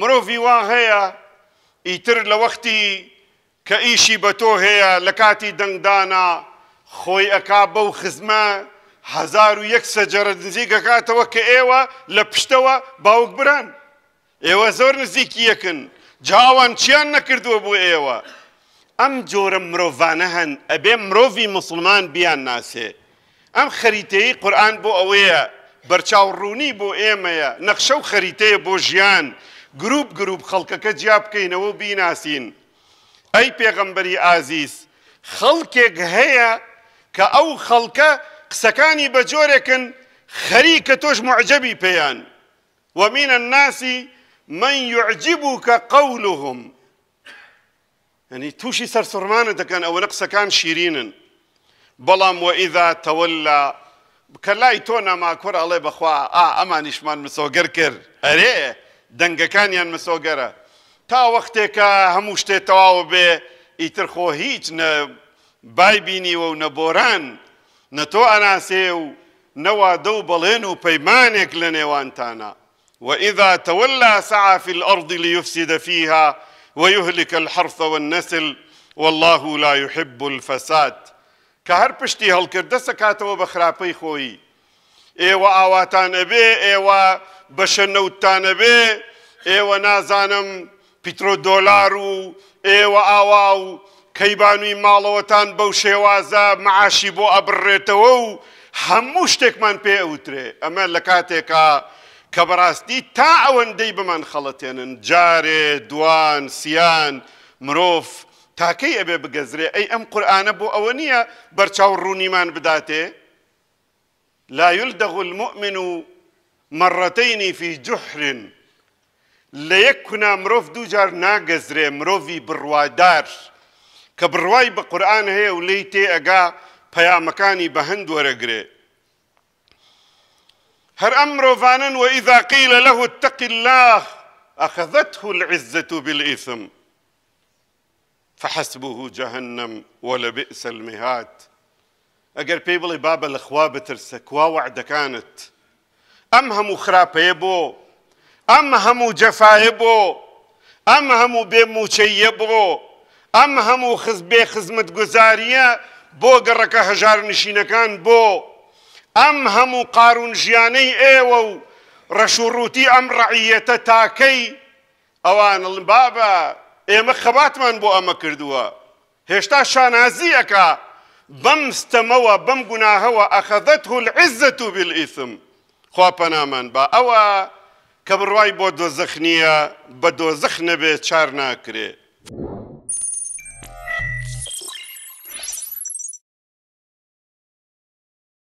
مرۆڤی وا هەیە ئیتر لە وەختی کە ئیشی بە تۆ هەیە لە کاتی دەنگدانا خۆی ئەک بەو خزمە هزار و یەک سەجەرە نزیک ئەکاتەوە کە ئێوە لە پشتەوە باوک بران ئێوە زۆر نزیکی یەکن جاوان چیان نەکردووە بۆ ئێوە ئەم جۆرە مرۆڤانە هەن ئەبێ مرۆڤی مسلمان بیان ناسێ ئەم خەریتەیە قورآن بۆ ئەوەیە بەرچاو ڕوونی بۆ ئێمەیە نەخشە و خەریتەیە بۆ ژیان گروپ گروپ خەڵکەکە جیابکەینەوە بیناسین ئەی پێغەمبەری ئازیز خەڵکێک هەیە کە ئەو خەڵکە قسەکانی بە بجوركن خەریکە توش معجبی پێیان ومن الناس من يعجبك قولهم يعني توشي سرمانة كان أو نقص كان شيرين بلام وإذا تولى كلاي تونا ما كور الله بخوا آه أما نشمان مسوقر كر أريه دەنگەکانیان مەسۆگەرە تا وەختێکە هەموو شتێت تەواوە بێ ئیتر خۆ هیچ نە بایبینیوە و نەبۆران نە تۆ ئەناسێ و نەوادە و بەڵێن و پەیمانێک لە نێوانتانە وإذا تولى سعى في الأرض ليفسد فيها ويهلك الحرث والنسل والله لا يحب الفساد كهر پشتی هەڵکردە سەکاتەوە بە خراپەی خۆی ئێوە ئاواتانە بێ ئێوە بەشە نەوتانە بێ ئێوە نازانم پیتۆ دۆلار و ئێوە ئاوا و کەیبانوی ماڵەوەتان بەو شێوازە معاشی بۆ ئەبڕێتەوە و هەموو شتێکمان پێ ئەوترێ ئەمە لە کاتێکا کە بەڕاستی تا ئەوەندەی بمان خەڵەتێنن جارێ دوان سیان مرۆڤ تاکەی ئەبێ بگەزرێ ئەی ئەم قورآانە بۆ ئەوە نییە بەرچاو ڕوونیمان بداتێ؟ لا يلدغ المؤمن مرتين في جحر ليكنا مروف دوجر ناقز ري مروفي بروادار كبرواي بقرآن هي وليتي أقا فيا مكاني بهند ورقري هر أمر فانا وإذا قيل له اتق الله أخذته العزة بالإثم فحسبه جهنم ولبئس المهاد ئەگەر پێی بڵێ بابە لەخوا بترسە کواوە عدەکانت ئەم هەموو خراپەیە بۆ ئەم هەموو جەفاایە بۆ ئەم هەموو بێ موچەیە بۆ ئەم هەموو خز بێ خزمت گوزاریە بۆ گەڕەکە هەژار نشینەکان بۆ ئەم هەموو قارون ژیانەی ئێوە و ڕەشوڕوتی ئەم ڕعیەتە تاکەی ئەوان بابە ئێمە خەباتمان بۆ ئەمە کردووە هێشتا شانازیەکە بم استموا بم هو أخذته العزة بالإثم خوابنا من با أوا كبرواي بودو زخنية بدو زخن بيت